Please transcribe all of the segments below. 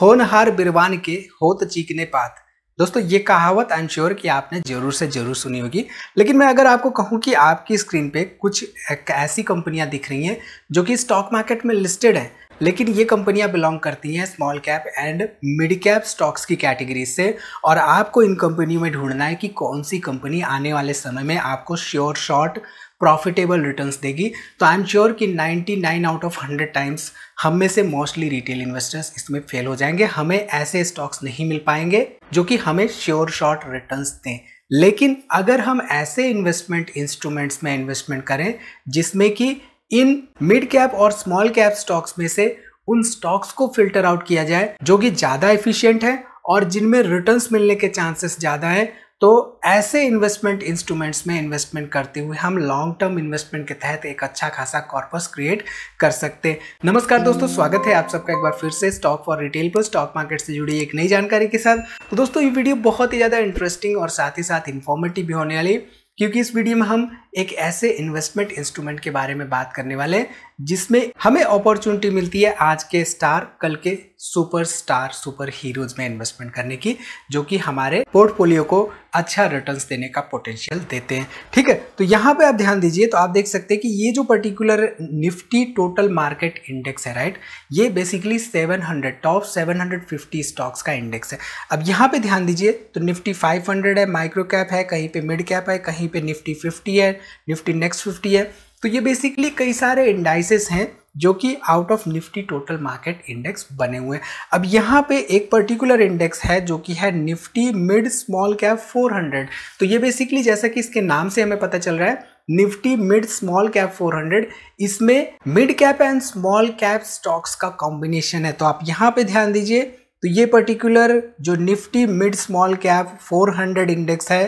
होनहार बिरवान के होत चीकने पात दोस्तों ये कहावत आई एम श्योर कि आपने जरूर से जरूर सुनी होगी लेकिन मैं अगर आपको कहूँ कि आपकी स्क्रीन पे कुछ ऐसी कंपनियाँ दिख रही हैं जो कि स्टॉक मार्केट में लिस्टेड हैं लेकिन ये कंपनियां बिलोंग करती हैं small cap and mid cap stocks की कैटेगरी से और आपको इन कंपनियों में ढूंढना है कि कौन सी कंपनी आने वाले समय में आपको श्योर शॉर्ट प्रॉफिटेबल रिटर्न्स देगी तो आई एम श्योर कि 99 आउट ऑफ 100 टाइम्स हम में से मोस्टली रिटेल इन्वेस्टर्स इसमें फेल हो जाएंगे हमें ऐसे स्टॉक्स नहीं मिल पाएंगे जो कि हमें श्योर शॉर्ट रिटर्न्स दें लेकिन अगर हम ऐसे इन्वेस्टमेंट इंस्ट्रूमेंट्स में इन्वेस्टमेंट करें जिसमें कि इन मिड कैप और स्मॉल कैप स्टॉक्स में से उन स्टॉक्स को फिल्टर आउट किया जाए जो कि ज़्यादा एफिशिएंट है और जिनमें रिटर्न्स मिलने के चांसेस ज़्यादा है तो ऐसे इन्वेस्टमेंट इंस्ट्रूमेंट्स में इन्वेस्टमेंट करते हुए हम लॉन्ग टर्म इन्वेस्टमेंट के तहत एक अच्छा खासा कॉर्पस क्रिएट कर सकते हैं नमस्कार दोस्तों स्वागत है आप सबका एक बार फिर से स्टॉक फॉर रिटेल पर स्टॉक मार्केट से जुड़ी एक नई जानकारी के साथ तो दोस्तों ये वीडियो बहुत ही ज़्यादा इंटरेस्टिंग और साथ ही साथ इन्फॉर्मेटिव भी होने वाली है क्योंकि इस वीडियो में हम एक ऐसे इन्वेस्टमेंट इंस्ट्रूमेंट के बारे में बात करने वाले हैं जिसमें हमें अपॉर्चुनिटी मिलती है आज के स्टार कल के सुपर स्टार सुपर हीरोज में इन्वेस्टमेंट करने की जो कि हमारे पोर्टफोलियो को अच्छा रिटर्न्स देने का पोटेंशियल देते हैं ठीक है तो यहाँ पे आप ध्यान दीजिए तो आप देख सकते हैं कि ये जो particular Nifty total market index है राइट ये बेसिकली 700 टॉप 750 स्टॉक्स का इंडेक्स है अब यहाँ पे ध्यान दीजिए तो निफ्टी 500 है माइक्रो कैप है कहीं पे मिड कैप है कहीं पे निफ्टी 50 है निफ्टी नेक्स्ट फिफ्टी है तो ये बेसिकली कई सारे इंडाइसेस हैं जो कि out of Nifty total market index बने हुए हैं अब यहाँ पे एक पर्टिकुलर इंडेक्स है जो कि है निफ्टी मिड स्मॉल कैप 400 तो ये बेसिकली जैसा कि इसके नाम से हमें पता चल रहा है निफ्टी मिड स्मॉल कैप 400 इसमें mid cap and small cap stocks का कॉम्बिनेशन है तो आप यहाँ पे ध्यान दीजिए तो ये पर्टिकुलर जो Nifty mid small cap 400 index है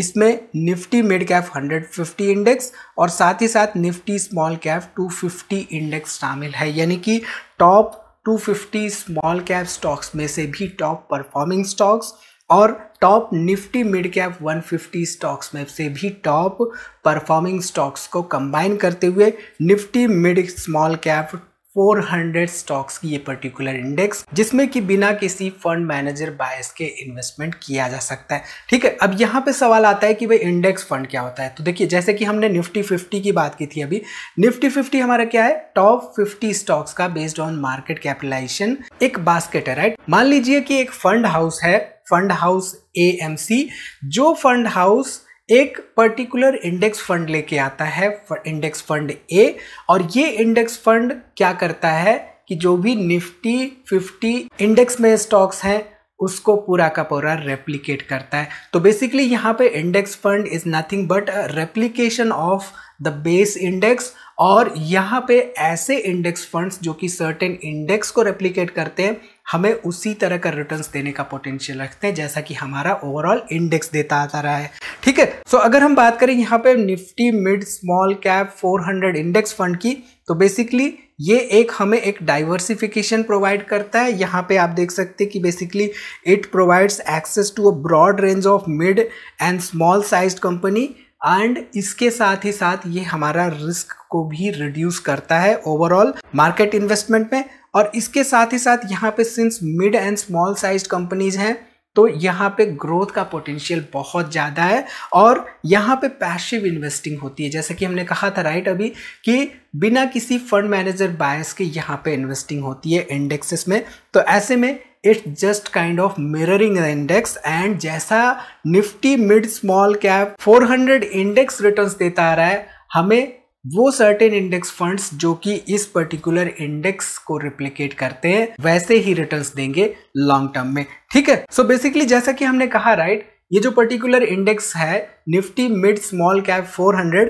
इसमें निफ्टी मिड कैप 150 इंडेक्स और साथ ही साथ निफ्टी स्मॉल कैप 250 इंडेक्स शामिल है यानी कि टॉप 250 स्मॉल कैप स्टॉक्स में से भी टॉप परफॉर्मिंग स्टॉक्स और top Nifty mid cap 150 stocks में से भी टॉप परफॉर्मिंग स्टॉक्स को कंबाइन करते हुए Nifty mid small cap 400 stocks की ये पर्टिकुलर इंडेक्स जिसमें कि बिना किसी फंड मैनेजर बायस के इन्वेस्टमेंट किया जा सकता है ठीक है अब यहाँ पे सवाल आता है कि भाई इंडेक्स फंड क्या होता है तो देखिए जैसे कि हमने निफ्टी 50 की बात की थी अभी निफ्टी 50 हमारा क्या है टॉप 50 स्टॉक्स का बेस्ड ऑन मार्केट कैपिटलाइजेशन एक बास्केट है राइट मान लीजिए कि एक फंड हाउस है फंड हाउस ए जो फंड हाउस एक पर्टिकुलर इंडेक्स फंड लेके आता है इंडेक्स फंड ए और ये इंडेक्स फंड क्या करता है कि जो भी निफ्टी फिफ्टी इंडेक्स में स्टॉक्स हैं उसको पूरा का पूरा रेप्लीकेट करता है तो बेसिकली यहाँ पे index fund is nothing but replication of the base index और यहाँ पे ऐसे इंडेक्स फंड्स जो कि सर्टेन इंडेक्स को रेप्लीकेट करते हैं हमें उसी तरह का रिटर्न्स देने का पोटेंशियल रखते हैं जैसा कि हमारा ओवरऑल इंडेक्स देता आता रहा है ठीक है सो अगर हम बात करें यहाँ पे Nifty mid small cap 400 index fund की तो बेसिकली ये एक हमें एक डाइवर्सिफिकेशन प्रोवाइड करता है यहाँ पे आप देख सकते हैं कि basically it provides access to a broad range of mid and small size company and इसके साथ ही साथ ये हमारा रिस्क को भी रिड्यूस करता है ओवरऑल मार्केट इन्वेस्टमेंट में और इसके साथ ही साथ यहाँ पे since mid and small size companies हैं तो यहाँ पे ग्रोथ का पोटेंशियल बहुत ज़्यादा है और यहाँ पे पैसिव इन्वेस्टिंग होती है जैसे कि हमने कहा था राइट अभी कि बिना किसी फंड मैनेजर बायस के यहाँ पे इन्वेस्टिंग होती है इंडेक्सेस में तो ऐसे में it's just kind of mirroring index and जैसा Nifty mid small cap 400 index returns देता आ रहा है हमें वो सर्टेन इंडेक्स फंड्स जो कि इस पर्टिकुलर इंडेक्स को रिप्लिकेट करते हैं वैसे ही रिटर्न्स देंगे लॉन्ग टर्म में ठीक है सो so बेसिकली जैसा कि हमने कहा राइट right, ये जो पर्टिकुलर इंडेक्स है निफ्टी मिड स्मॉल कैप 400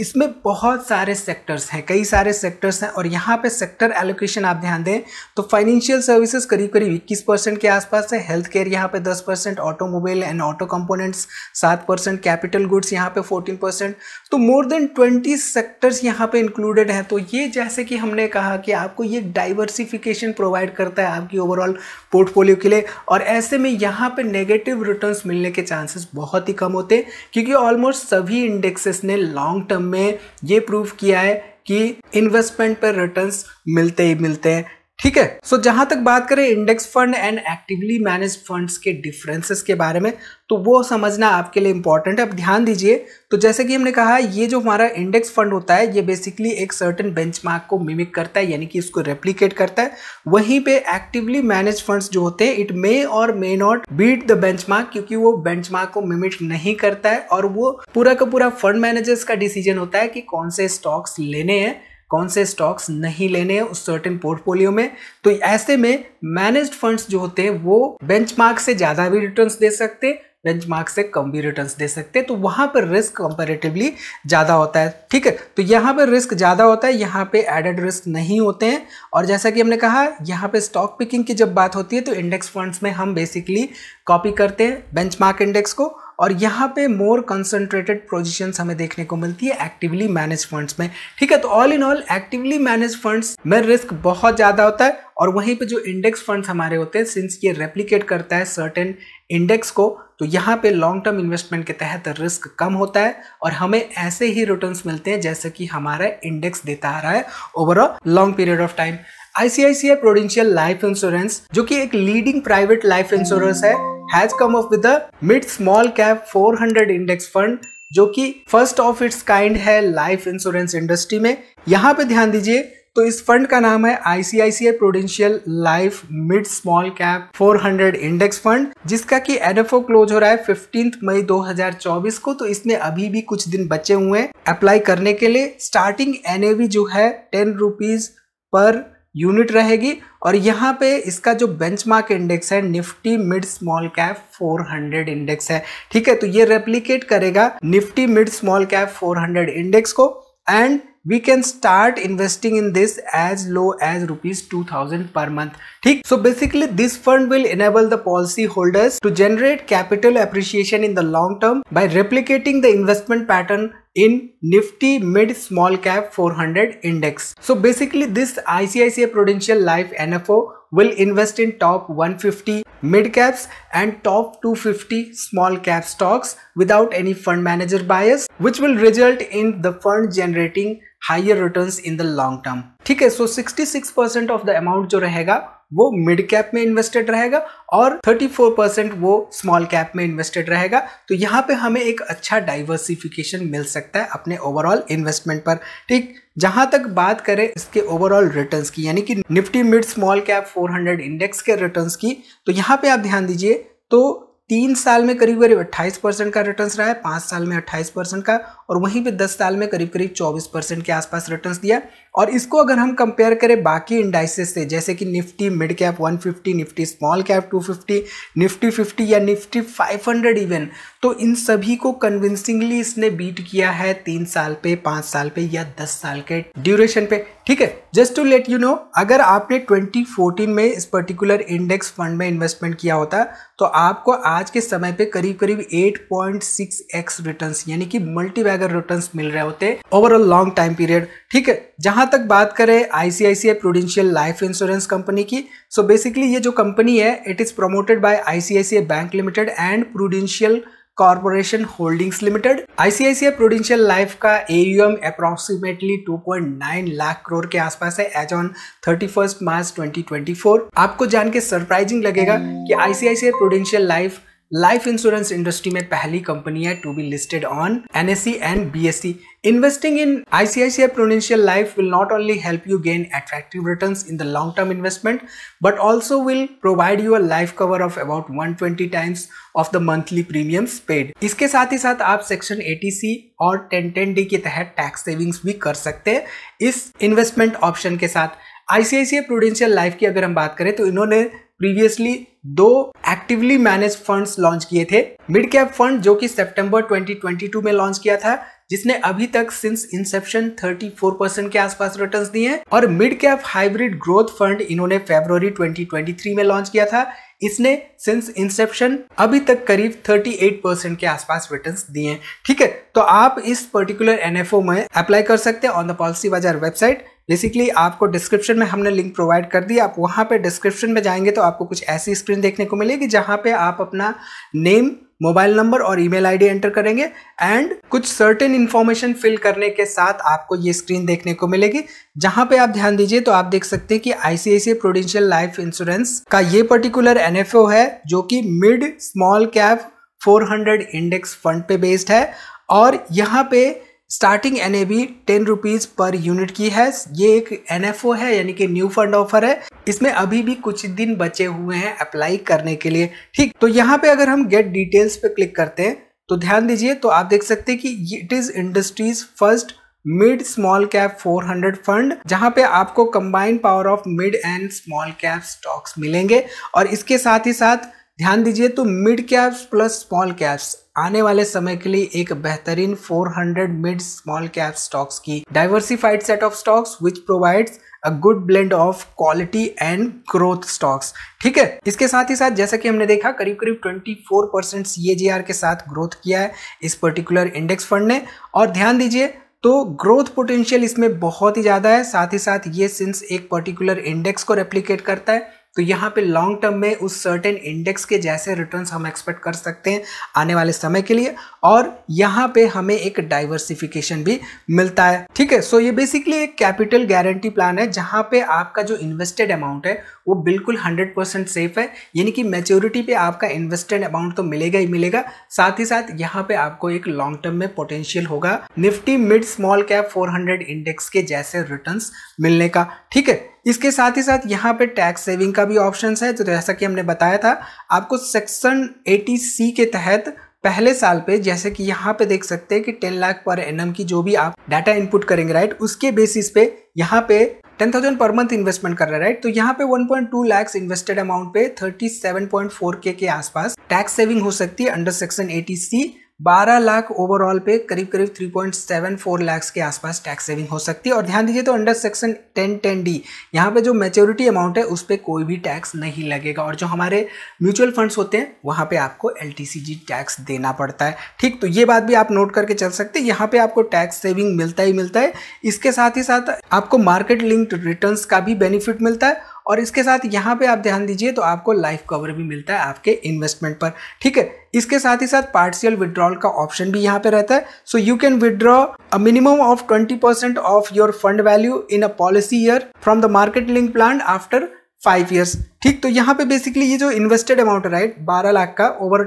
इसमें बहुत सारे सेक्टर्स हैं कई सारे सेक्टर्स हैं और यहाँ पे सेक्टर एलोकेशन आप ध्यान दें तो फाइनेंशियल सर्विसेज करीब करीब इक्कीस परसेंट के आसपास है हेल्थ केयर यहाँ पे दस percent automobile and auto components सात परसेंट कैपिटल गुड्स यहाँ पे फोर्टीन परसेंट तो मोर देन ट्वेंटी सेक्टर्स यहाँ पे इंक्लूडेड हैं तो ये जैसे कि हमने कहा कि आपको ये डाइवर्सिफिकेशन प्रोवाइड करता है आपकी ओवरऑल पोर्टफोलियो के लिए और ऐसे में यहाँ पर नेगेटिव रिटर्न मिलने के चांसेस बहुत ही कम होते हैं क्योंकि ऑलमोस्ट सभी इंडेक्सेस ने लॉन्ग टर्म में ये प्रूव किया है कि इन्वेस्टमेंट पर रिटर्न्स मिलते ही मिलते हैं ठीक है सो so, जहां तक बात करें index fund and actively manage funds के डिफरेंसेस के बारे में तो वो समझना आपके लिए इंपॉर्टेंट है अब ध्यान दीजिए तो जैसे कि हमने कहा ये जो हमारा इंडेक्स फंड होता है ये बेसिकली एक सर्टन बेंचमार्क को मिमिक करता है यानी कि इसको रेप्लीकेट करता है वहीं पे एक्टिवली मैनेज फंड्स जो होते हैं इट मे और may not beat the benchmark क्योंकि वो बेंचमार्क को मिमिक नहीं करता है और वो पूरा का पूरा फंड मैनेजर्स का डिसीजन होता है कि कौन से स्टॉक्स लेने हैं कौन से स्टॉक्स नहीं लेने हैं उस सर्टेन पोर्टफोलियो में तो ऐसे में मैनेज्ड फंड्स जो होते हैं वो बेंचमार्क से ज़्यादा भी रिटर्न्स दे सकते हैं बेंचमार्क से कम भी रिटर्न्स दे सकते हैं तो वहाँ पर रिस्क कंपेरेटिवली ज़्यादा होता है ठीक है तो यहाँ पर रिस्क ज़्यादा होता है यहाँ पे एडेड रिस्क नहीं होते हैं और जैसा कि हमने कहा यहाँ पे स्टॉक पिकिंग की जब बात होती है तो इंडेक्स फंड्स में हम बेसिकली कॉपी करते हैं बेंचमार्क इंडेक्स को और यहाँ पे मोर कंसनट्रेटेड पोजिशन हमें देखने को मिलती है एक्टिवली मैनेज फंड्स में ठीक है तो all in all actively manage funds में रिस्क बहुत ज़्यादा होता है और वहीं पे जो इंडेक्स फंड्स हमारे होते हैं सिंस ये रेप्लीकेट करता है सर्टेन इंडेक्स को तो यहाँ पे लॉन्ग टर्म इन्वेस्टमेंट के तहत रिस्क कम होता है और हमें ऐसे ही रिटर्न्स मिलते हैं जैसे कि हमारा इंडेक्स देता आ रहा है over a long period of time ICICI Prudential Life Insurance जो कि एक लीडिंग प्राइवेट लाइफ इंश्योरेंस है has come up with mid small cap 400 index fund जो कि फर्स्ट ऑफ इट्स काइंड है लाइफ इंश्योरेंस इंडस्ट्री में यहाँ पे ध्यान दीजिए तो इस फंड का नाम है ICICI Prudential Life mid small cap 400 index fund जिसका कि एनएफओ क्लोज हो रहा है फिफ्टींथ मई 2024 को तो इसमें अभी भी कुछ दिन बचे हुए हैं अप्लाई करने के लिए स्टार्टिंग एनएवी जो है टेन रुपीज पर यूनिट रहेगी और यहाँ पे इसका जो बेंचमार्क इंडेक्स है Nifty mid small cap 400 index है ठीक है तो ये रेप्लीकेट करेगा Nifty mid small cap 400 index को and we can start investing in this as low as rupees two thousand per month ठीक so basically this fund will enable the policy holders to generate capital appreciation in the long term by replicating the investment pattern in Nifty Mid Small Cap 400 Index. So basically this ICICI Prudential Life NFO will invest in top 150 mid caps and top 250 small cap stocks without any fund manager bias which will result in the fund generating higher returns in the long term. Okay, so 66% of the amount जो रहेगा वो mid cap में invested रहेगा और 34 percent वो small cap में invested रहेगा तो यहाँ पे हमें एक अच्छा डाइवर्सिफिकेशन मिल सकता है अपने ओवरऑल इन्वेस्टमेंट पर ठीक जहाँ तक बात करें इसके ओवरऑल रिटर्न्स की यानी कि Nifty mid small cap 400 index के रिटर्न्स की तो यहाँ पे आप ध्यान दीजिए तो तीन साल में करीब करीब अट्ठाईस परसेंट का रिटर्न रहा है पाँच साल में अट्ठाईस परसेंट का और वहीं पे दस साल में करीब करीब चौबीस परसेंट के आसपास रिटर्न दिया और इसको अगर हम कंपेयर करें बाकी इंडाइसेस से जैसे कि Nifty mid cap 150 Nifty small cap 250 Nifty 50 या निफ्टी 500 इवन तो इन सभी को कन्विंसिंगली इसने बीट किया है तीन साल पे पाँच साल पे या दस साल के ड्यूरेशन पे ठीक है just to let you know अगर आपने 2014 में इस पर्टिकुलर इंडेक्स फंड में इन्वेस्टमेंट किया होता तो आपको आज के समय पे करीब करीब 8.6 एक्स रिटर्न्स यानी कि मल्टी वैगर रिटर्न्स मिल रहे होते ओवरऑल लॉन्ग टाइम पीरियड ठीक है जहां तक बात करें ICICI Prudential Life Insurance company की सो so बेसिकली ये जो कंपनी है it is promoted by ICICI bank Limited and Prudential Corporation Holdings Limited ICICI Prudential Life का एयूएम अप्रोक्सीमेटली 2.9 लाख करोड़ के आसपास है एज ऑन 31 मार्च 2024 आपको जान के सरप्राइजिंग लगेगा hmm. कि ICICI Prudential Life life insurance industry में पहली कंपनी है to be listed on NSC and BSC investing in ICICI Prudential Life will not only help you gain attractive return in the long term investment but also will provide you a life cover of about one twenty times of the monthly premium paid इसके साथ ही साथ आप section A T C और ten ten D के तहत tax savings भी कर सकते हैं इस इन्वेस्टमेंट ऑप्शन के साथ आईसीआईसीआई प्रोडेंशियल लाइफ की अगर हम बात करें तो इन्होंने प्रीवियसली दो एक्टिवली मैनेज फंड्स लॉन्च किए थे मिड कैप फंड जो कि सितंबर 2022 में लॉन्च किया था जिसने अभी तक सिंस इंसेप्शन 34 के आसपास रिटर्न्स दिए हैं और mid cap hybrid growth fund इन्होंने फेब्रवरी 2023 में लॉन्च किया था इसने सिंस इंसेप्शन अभी तक करीब 38 के आसपास रिटर्न्स दिए हैं ठीक है तो आप इस पर्टिकुलर एनएफओ में अप्लाई कर सकते हैं on the Policybazaar website basically आपको डिस्क्रिप्शन में हमने लिंक प्रोवाइड कर दी आप वहाँ पे डिस्क्रिप्शन में जाएंगे तो आपको कुछ ऐसी स्क्रीन देखने को मिलेगी जहाँ पे आप अपना नेम मोबाइल नंबर और ईमेल आईडी एंटर करेंगे एंड कुछ सर्टेन इन्फॉर्मेशन फिल करने के साथ आपको ये स्क्रीन देखने को मिलेगी जहां पे आप ध्यान दीजिए तो आप देख सकते हैं कि आईसीआईसीआई प्रोडेंशियल लाइफ इंश्योरेंस का ये पर्टिकुलर एनएफओ है जो कि mid small cap 400 index fund पे बेस्ड है और यहाँ पे starting N A V ten rupees per unit की है ये एक एन एफ ओ है यानी कि न्यू फंड ऑफर है इसमें अभी भी कुछ दिन बचे हुए हैं अप्लाई करने के लिए ठीक तो यहाँ पे अगर हम गेट डिटेल्स पे क्लिक करते हैं तो ध्यान दीजिए तो आप देख सकते हैं कि it is industries first mid small cap 400 fund जहां पे आपको combined power of mid and small cap stocks मिलेंगे और इसके साथ ही साथ ध्यान दीजिए तो mid caps plus small caps आने वाले समय के लिए एक बेहतरीन 400 मिड स्मॉल कैप स्टॉक्स की diversified set of stocks which provides a good blend of quality and growth stocks ठीक है इसके साथ ही साथ जैसा कि हमने देखा करीब करीब 24 परसेंट सी के साथ ग्रोथ किया है इस पर्टिकुलर इंडेक्स फंड ने और ध्यान दीजिए तो ग्रोथ पोटेंशियल इसमें बहुत ही ज़्यादा है साथ ही साथ ये सिंस एक पर्टिकुलर इंडेक्स को रेप्लीकेट करता है तो यहाँ पे लॉन्ग टर्म में उस सर्टेन इंडेक्स के जैसे रिटर्न हम एक्सपेक्ट कर सकते हैं आने वाले समय के लिए और यहाँ पे हमें एक डाइवर्सिफिकेशन भी मिलता है ठीक है सो ये बेसिकली एक कैपिटल गारंटी प्लान है जहाँ पे आपका जो इन्वेस्टेड अमाउंट है वो बिल्कुल हंड्रेड परसेंट सेफ है यानी कि मेच्योरिटी पे आपका इन्वेस्टेड अमाउंट तो मिलेगा ही मिलेगा साथ ही साथ यहाँ पे आपको एक लॉन्ग टर्म में पोटेंशियल होगा Nifty mid small cap 400 index के जैसे रिटर्न्स मिलने का ठीक है इसके साथ ही साथ यहाँ पे टैक्स सेविंग का भी ऑप्शन है तो जैसा कि हमने बताया था आपको सेक्शन एटी सी के तहत पहले साल पे जैसे कि यहाँ पे देख सकते हैं कि 10 लाख पर एन की जो भी आप डाटा इनपुट करेंगे राइट उसके बेसिस पे यहाँ पे 10,000 पर मंथ इन्वेस्टमेंट कर रहा है राइट तो यहाँ पे 1.2 लाख इन्वेस्टेड अमाउंट पे 37.4 के के आसपास टैक्स सेविंग हो सकती है under section 80 C 12 lakh overall पे करीब करीब 3.74 लैक्स के आसपास टैक्स सेविंग हो सकती है और ध्यान दीजिए तो अंडर सेक्शन 10 10 डी यहाँ पे जो मेच्योरिटी अमाउंट है उस पर कोई भी टैक्स नहीं लगेगा और जो हमारे म्यूचुअल फंड्स होते हैं वहाँ पे आपको एल टैक्स देना पड़ता है ठीक तो ये बात भी आप नोट करके चल सकते हैं यहाँ पर आपको टैक्स सेविंग मिलता ही मिलता है इसके साथ ही साथ आपको मार्केट लिंक्ड रिटर्न का भी बेनिफिट मिलता है और इसके साथ यहाँ पे आप ध्यान दीजिए तो आपको लाइफ कवर भी मिलता है आपके इन्वेस्टमेंट पर ठीक है इसके साथ ही साथ पार्शियल विड्रॉल का ऑप्शन भी यहाँ पे रहता है so you can withdraw a minimum of 20% percent of your fund value in a policy year from the market link plan after five years ठीक तो यहाँ पे बेसिकली ये जो इन्वेस्टेड अमाउंट राइट बारह लाख का over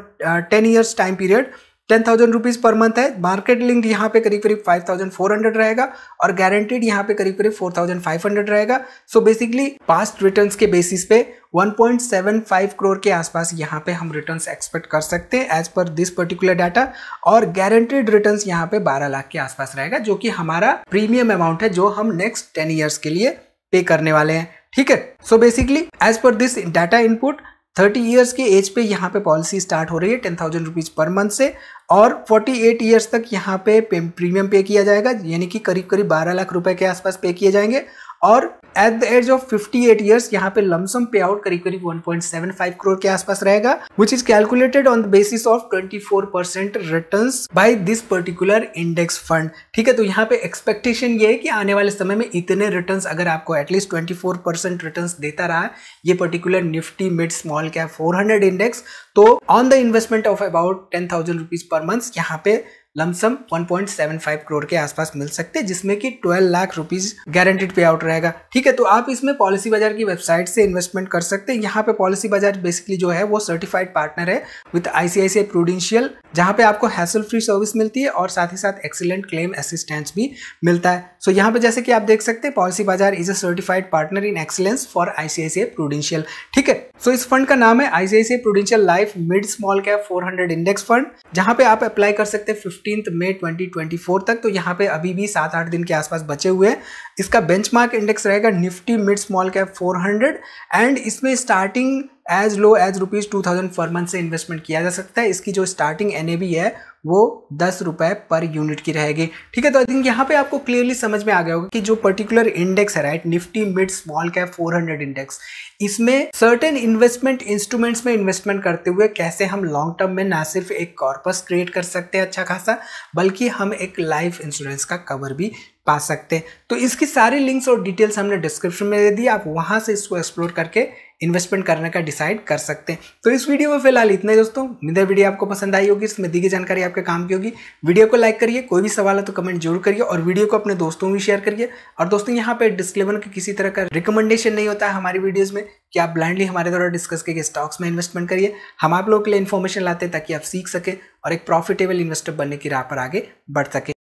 ten years time period ten thousand rupees per month है market link यहाँ पे करीब करीब फाइव थाउजेंड फोर हंड्रेड रहेगा और गारंटीड यहाँ पे करीब करीब फोर थाउजेंड फाइव हंड्रेड रहेगा सो बेसिकली पास्ट रिटर्न के बेसिस पे one point seven five crore के आसपास यहाँ पे हम रिटर्न एक्सपेक्ट कर सकते हैं as per this particular data और गारंटेड रिटर्न यहाँ पे बारह लाख के आसपास रहेगा जो कि हमारा प्रीमियम अमाउंट है जो हम नेक्स्ट टेन ईयर्स के लिए पे करने वाले हैं ठीक है so basically as per this data input thirty years के एज पे यहाँ पे पॉलिसी स्टार्ट हो रही है ten thousand rupees per month से और फोर्टी एट ईयर्स तक यहाँ पे प्रीमियम पे किया जाएगा यानी कि करीब करीब बारह लाख रुपए के आसपास पे किए जाएंगे और at the age of 58 eight years यहाँ पे लमसम पे आउट करीब करीब 1.75 करोड़ के आसपास रहेगा which is calculated on the basis of 24 percent return by this particular index fund ठीक है तो यहाँ पे एक्सपेक्टेशन ये है कि आने वाले समय में इतने रिटर्न अगर आपको एटलीस्ट 24 परसेंट रिटर्न देता रहा ये particular Nifty mid small cap 400 index तो on the investment of about ten thousand rupees per month यहाँ पे लमसम 1.75 करोड़ के आसपास मिल सकते हैं जिसमें कि 12 lakh rupees guaranteed pay out रहेगा ठीक है तो आप इसमें पॉलिसी बाजार की वेबसाइट से इन्वेस्टमेंट कर सकते हैं यहाँ पे पॉलिसी बाजार बेसिकली जो है वो सर्टिफाइड पार्टनर है विथ आईसीआईसीआई प्रूडेंशियल जहाँ पे आपको हैसल फ्री सर्विस मिलती है और साथ ही साथ एक्सीलेंट क्लेम असिस्टेंस भी मिलता है सो so, यहाँ पे जैसे कि आप देख सकते हैं Policybazaar is a certified partner in excellence for ICICI Prudential ठीक है सो so, इस फंड का नाम है ICICI Prudential Life mid small cap 400 index fund जहाँ पे आप अप्लाई कर सकते हैं फिफ्टीन ट्वेंटी 2024 तक तो यहाँ पे अभी भी सात आठ दिन के आसपास बचे हुए हैं इसका बेंचमार्क इंडेक्स रहेगा Nifty mid small cap 400 and इसमें starting as low as rupees two thousand per month से इन्वेस्टमेंट किया जा सकता है इसकी जो स्टार्टिंग एन है वो दस रुपये पर यूनिट की रहेगी ठीक है तो आई थिंक यहाँ पे आपको क्लियरली समझ में आ गया होगा कि जो पर्टिकुलर इंडेक्स है right Nifty mid small cap 400 index इसमें सर्टेन इन्वेस्टमेंट इंस्ट्रूमेंट्स में इन्वेस्टमेंट करते हुए कैसे हम लॉन्ग टर्म में ना सिर्फ एक कॉर्पस क्रिएट कर सकते हैं अच्छा खासा बल्कि हम एक लाइफ इंश्योरेंस का कवर भी पा सकते हैं तो इसकी सारी लिंक्स और डिटेल्स हमने डिस्क्रिप्शन में दे दी आप वहाँ से इसको एक्सप्लोर करके इन्वेस्टमेंट करने का डिसाइड कर सकते हैं तो इस वीडियो में फिलहाल इतने दोस्तों उम्मीद वीडियो आपको पसंद आई होगी इसमें दी गई जानकारी आपके काम की होगी वीडियो को लाइक करिए कोई भी सवाल है तो कमेंट जरूर करिए और वीडियो को अपने दोस्तों में शेयर करिए और दोस्तों यहाँ पर डिस्क्लेमर के किसी तरह का रिकमेंडेशन नहीं होता है हमारी वीडियोज़ में कि आप ब्लाइंडली हमारे द्वारा डिस्कस करके स्टॉक्स में इन्वेस्टमेंट करिए हम आप लोगों के लिए इन्फॉर्मेशन लाते हैं ताकि आप सीख सकें और एक प्रॉफिटेबल इन्वेस्टर बनने की राह पर आगे बढ़ सकें